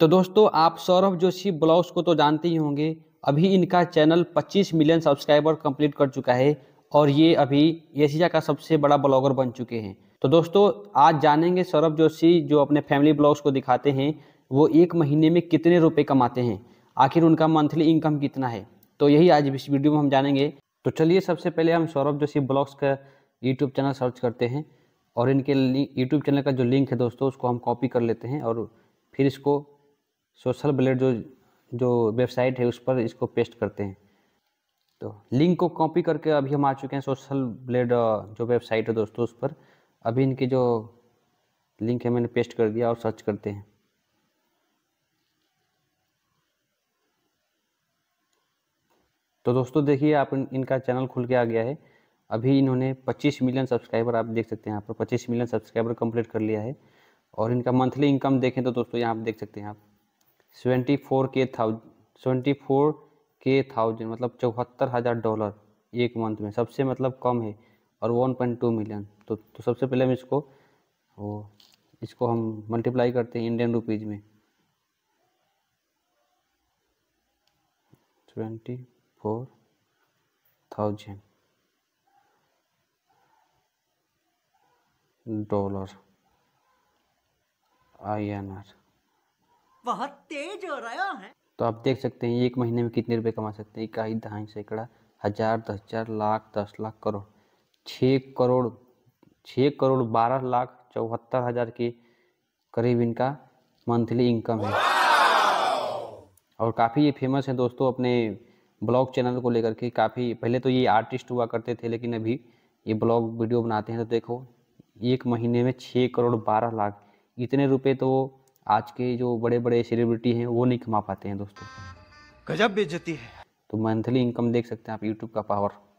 तो दोस्तों आप सौरभ जोशी ब्लॉग्स को तो जानते ही होंगे अभी इनका चैनल 25 मिलियन सब्सक्राइबर कंप्लीट कर चुका है और ये अभी एशिया का सबसे बड़ा ब्लॉगर बन चुके हैं तो दोस्तों आज जानेंगे सौरभ जोशी जो अपने फैमिली ब्लॉग्स को दिखाते हैं वो एक महीने में कितने रुपये कमाते हैं आखिर उनका मंथली इनकम कितना है तो यही आज इस वीडियो में हम जानेंगे तो चलिए सबसे पहले हम सौरभ जोशी ब्लॉग्स का यूट्यूब चैनल सर्च करते हैं और इनके यूट्यूब चैनल का जो लिंक है दोस्तों उसको हम कॉपी कर लेते हैं और फिर इसको सोशल ब्लेड जो जो वेबसाइट है उस पर इसको पेस्ट करते हैं तो लिंक को कॉपी करके अभी हम आ चुके हैं सोशल ब्लेड जो वेबसाइट है दोस्तों उस पर अभी इनकी जो लिंक है मैंने पेस्ट कर दिया और सर्च करते हैं तो दोस्तों देखिए आप इनका चैनल खुल के आ गया है अभी इन्होंने 25 मिलियन सब्सक्राइबर आप देख सकते हैं यहाँ पर 25 मिलियन सब्सक्राइबर कंप्लीट कर लिया है और इनका मंथली इनकम देखें तो दोस्तों यहाँ आप देख सकते हैं आप सेवेंटी फोर के थाउजेंड सेवेंटी फोर के थाउजेंड मतलब चौहत्तर हज़ार डॉलर एक मंथ में सबसे मतलब कम है और वन पॉइंट टू मिलियन तो तो सबसे पहले हम इसको वो इसको हम मल्टीप्लाई करते हैं इंडियन रुपीज़ में twenty four thousand dollar I N R बहुत तेज हो रहा है तो आप देख सकते हैं एक महीने में कितने रुपए कमा सकते हैं इकाई दहाई सैकड़ा हजार दस हजार लाख दस लाख करोड़ छः करोड़ छः करोड़ बारह लाख चौहत्तर हजार के करीब इनका मंथली इनकम है और काफ़ी ये फेमस है दोस्तों अपने ब्लॉग चैनल को लेकर के काफ़ी पहले तो ये आर्टिस्ट हुआ करते थे लेकिन अभी ये ब्लॉग वीडियो बनाते हैं तो देखो एक महीने में छः करोड़ बारह लाख इतने रुपए तो आज के जो बड़े बड़े सेलिब्रिटी हैं वो नहीं कमा पाते हैं दोस्तों गजब बेचती है तो मंथली इनकम देख सकते हैं आप यूट्यूब का पावर